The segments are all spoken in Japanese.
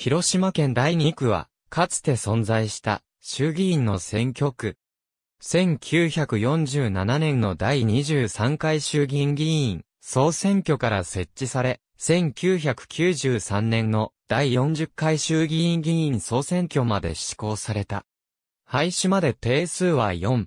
広島県第2区は、かつて存在した衆議院の選挙区。1947年の第23回衆議院議員総選挙から設置され、1993年の第40回衆議院議員総選挙まで施行された。廃止まで定数は4。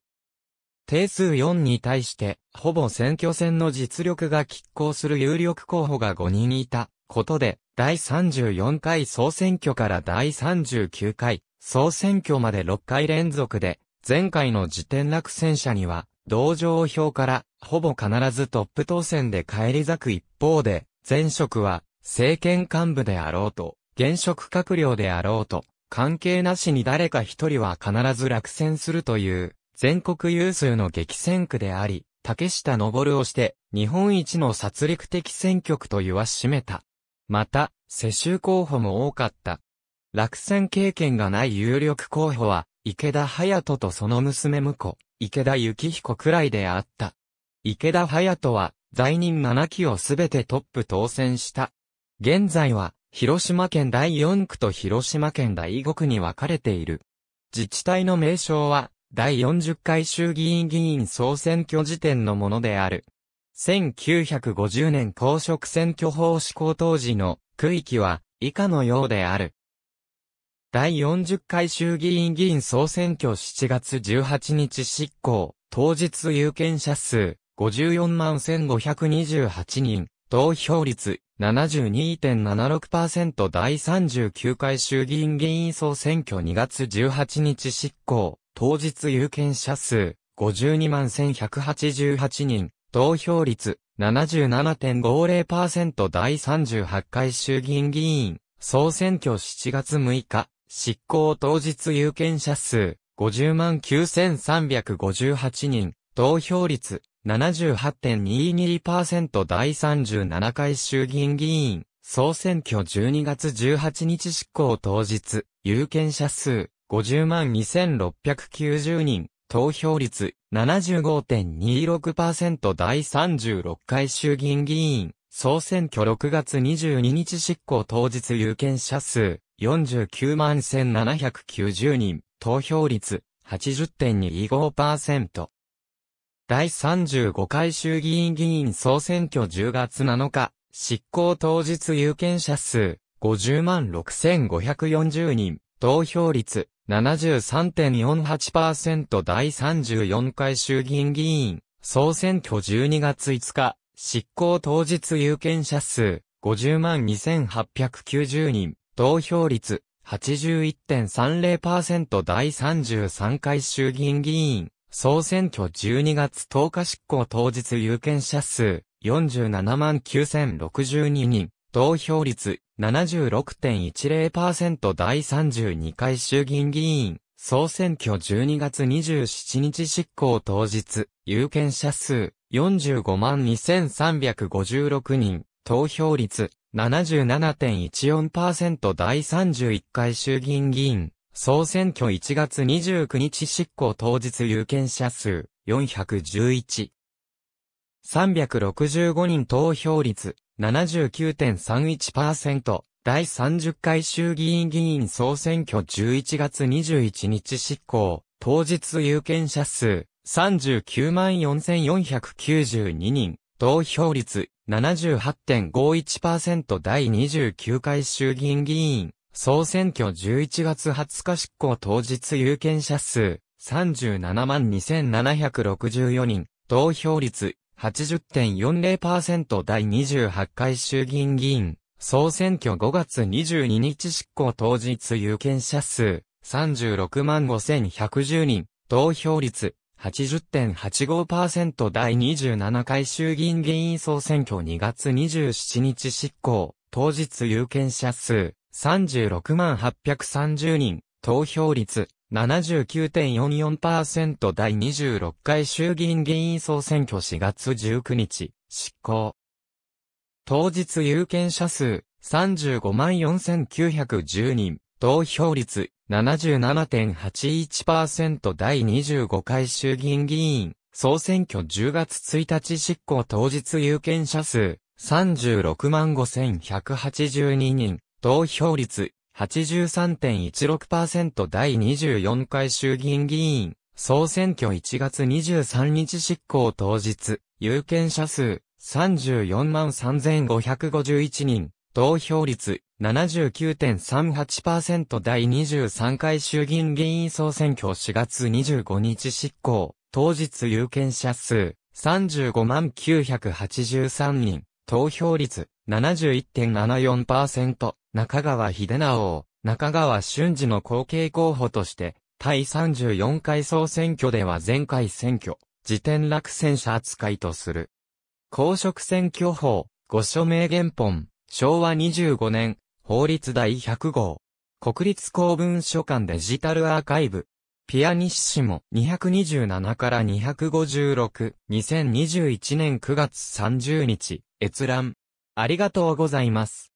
定数4に対して、ほぼ選挙戦の実力が拮抗する有力候補が5人いたことで、第34回総選挙から第39回総選挙まで6回連続で、前回の時点落選者には、同情票からほぼ必ずトップ当選で返り咲く一方で、前職は政権幹部であろうと、現職閣僚であろうと、関係なしに誰か一人は必ず落選するという、全国有数の激戦区であり、竹下登をして、日本一の殺戮的選挙区と言わしめた。また、世襲候補も多かった。落選経験がない有力候補は、池田隼人とその娘婿、池田幸彦くらいであった。池田隼人は、在任7期をすべてトップ当選した。現在は、広島県第4区と広島県第5区に分かれている。自治体の名称は、第40回衆議院議員総選挙時点のものである。1950年公職選挙法施行当時の区域は以下のようである。第40回衆議院議員総選挙7月18日執行、当日有権者数54万1528人、投票率72.76%第39回衆議院議員総選挙2月18日執行、当日有権者数52万1188人、投票率77.50%第38回衆議院議員、総選挙7月6日、執行当日有権者数50万9358人、投票率78.22%第37回衆議院議員、総選挙12月18日執行当日、有権者数50万2690人、投票率75.26%第36回衆議院議員、総選挙6月22日執行当日有権者数、49万1790人、投票率、80.25%。第35回衆議院議員総選挙10月7日、執行当日有権者数、50万6540人、投票率73.48%第34回衆議院議員、総選挙12月5日、執行当日有権者数50万2890人、投票率81.30%第33回衆議院議員、総選挙12月10日執行当日有権者数47万9062人、投票率76.10%第32回衆議院議員、総選挙12月27日執行当日、有権者数45万2356人、投票率77.14%第31回衆議院議員、総選挙1月29日執行当日有権者数411。365人投票率79.31%、第30回衆議院議員総選挙11月21日執行、当日有権者数394,492人、投票率78.51%第29回衆議院議員、総選挙11月20日執行当日有権者数37万2764人、投票率80.40%第28回衆議院議員、総選挙5月22日執行当日有権者数、36万5110人、投票率、80.85%第27回衆議院議員総選挙2月27日執行、当日有権者数、36万830人、投票率、79.44%第26回衆議院議員総選挙4月19日、執行。当日有権者数354910人、投票率77.81%第25回衆議院議員、総選挙10月1日執行当日有権者数365182人、投票率83.16%第24回衆議院議員、総選挙1月23日執行当日、有権者数34万3551人、投票率79.38%第23回衆議院議員総選挙4月25日執行、当日有権者数35万983人、投票率71.74%中川秀直、中川俊二の後継候補として、第34回総選挙では前回選挙、時点落選者扱いとする。公職選挙法、御署名原本、昭和25年、法律第100号。国立公文書館デジタルアーカイブ。ピアニッシモ227から256、2021年9月30日、閲覧。ありがとうございます。